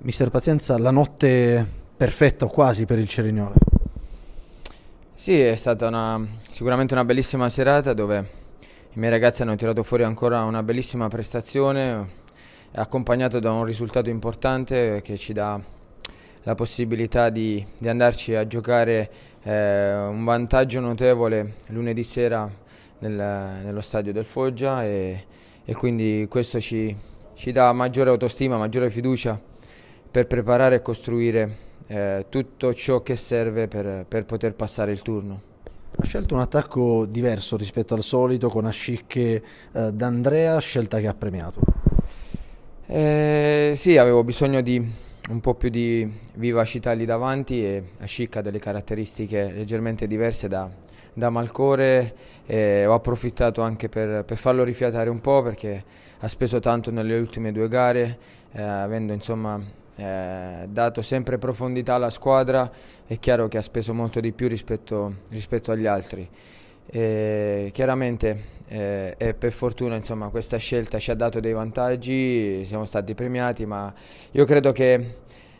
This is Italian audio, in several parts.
Mister Pazienza, la notte perfetta o quasi per il Cerignola. Sì, è stata una, sicuramente una bellissima serata dove i miei ragazzi hanno tirato fuori ancora una bellissima prestazione, accompagnato da un risultato importante che ci dà la possibilità di, di andarci a giocare eh, un vantaggio notevole lunedì sera nel, nello stadio del Foggia e, e quindi questo ci, ci dà maggiore autostima, maggiore fiducia per preparare e costruire eh, tutto ciò che serve per, per poter passare il turno. Ha scelto un attacco diverso rispetto al solito con Ascicche eh, d'Andrea, scelta che ha premiato. Eh, sì, avevo bisogno di un po' più di vivacità lì davanti e Ascicche ha delle caratteristiche leggermente diverse da, da Malcore e ho approfittato anche per, per, farlo rifiatare un po' perché ha speso tanto nelle ultime due gare, eh, avendo insomma eh, dato sempre profondità alla squadra, è chiaro che ha speso molto di più rispetto, rispetto agli altri. E chiaramente eh, e per fortuna insomma, questa scelta ci ha dato dei vantaggi, siamo stati premiati, ma io credo che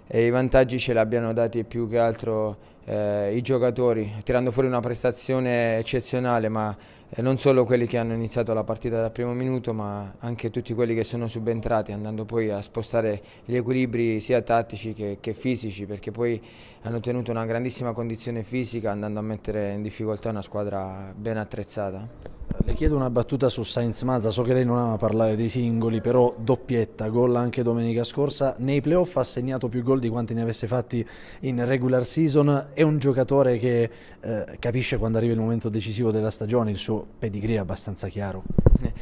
eh, i vantaggi ce li abbiano dati più che altro eh, i giocatori, tirando fuori una prestazione eccezionale, ma eh, non solo quelli che hanno iniziato la partita dal primo minuto, ma anche tutti quelli che sono subentrati, andando poi a spostare gli equilibri sia tattici che, che fisici, perché poi hanno tenuto una grandissima condizione fisica, andando a mettere in difficoltà una squadra ben attrezzata. Le chiedo una battuta su Sainz Mazza, so che lei non ama parlare dei singoli, però doppietta, gol anche domenica scorsa, nei playoff ha segnato più gol di quanti ne avesse fatti in regular season è un giocatore che eh, capisce quando arriva il momento decisivo della stagione, il suo pedigree è abbastanza chiaro. Eh,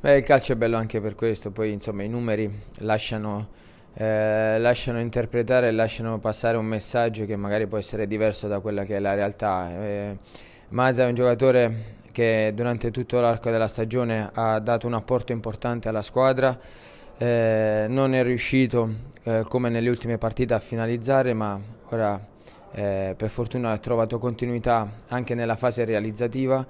beh, il calcio è bello anche per questo, poi insomma i numeri lasciano, eh, lasciano interpretare lasciano passare un messaggio che magari può essere diverso da quella che è la realtà. Eh, Mazza è un giocatore che durante tutto l'arco della stagione ha dato un apporto importante alla squadra. Eh, non è riuscito eh, come nelle ultime partite a finalizzare, ma ora eh, per fortuna ha trovato continuità anche nella fase realizzativa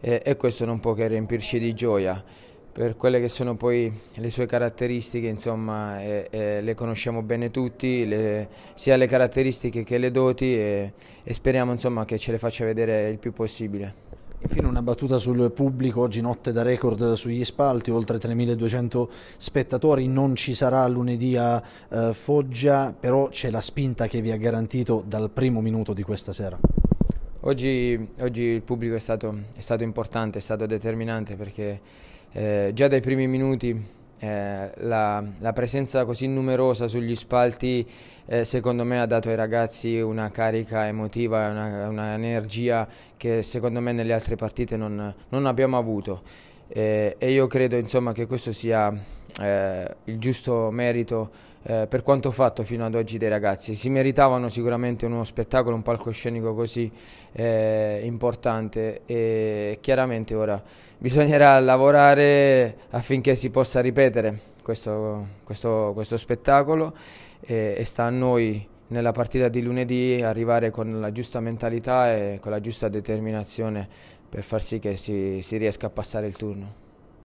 eh, e questo non può che riempirci di gioia. Per quelle che sono poi le sue caratteristiche, insomma, eh, eh le conosciamo bene tutti, le, sia le caratteristiche che le doti e, e speriamo insomma, che ce le faccia vedere il più possibile. Infine una battuta sul pubblico, oggi notte da record sugli spalti, oltre 3.200 spettatori, non ci sarà lunedì a eh, Foggia, però c'è la spinta che vi ha garantito dal primo minuto di questa sera. Oggi, oggi il pubblico è stato, è stato, importante, è stato determinante perché eh, già dai primi minuti eh, la, la, presenza così numerosa sugli spalti eh, secondo me ha dato ai ragazzi una carica emotiva, e un'energia una che secondo me nelle altre partite non, non abbiamo avuto eh, e io credo insomma, che questo sia eh, il giusto merito eh, per quanto fatto fino ad oggi dei ragazzi. Si meritavano sicuramente uno spettacolo, un palcoscenico così eh, importante e chiaramente ora bisognerà lavorare affinché si possa ripetere questo, questo, questo spettacolo e, e sta a noi nella partita di lunedì arrivare con la giusta mentalità e con la giusta determinazione per far sì che si, si riesca a passare il turno.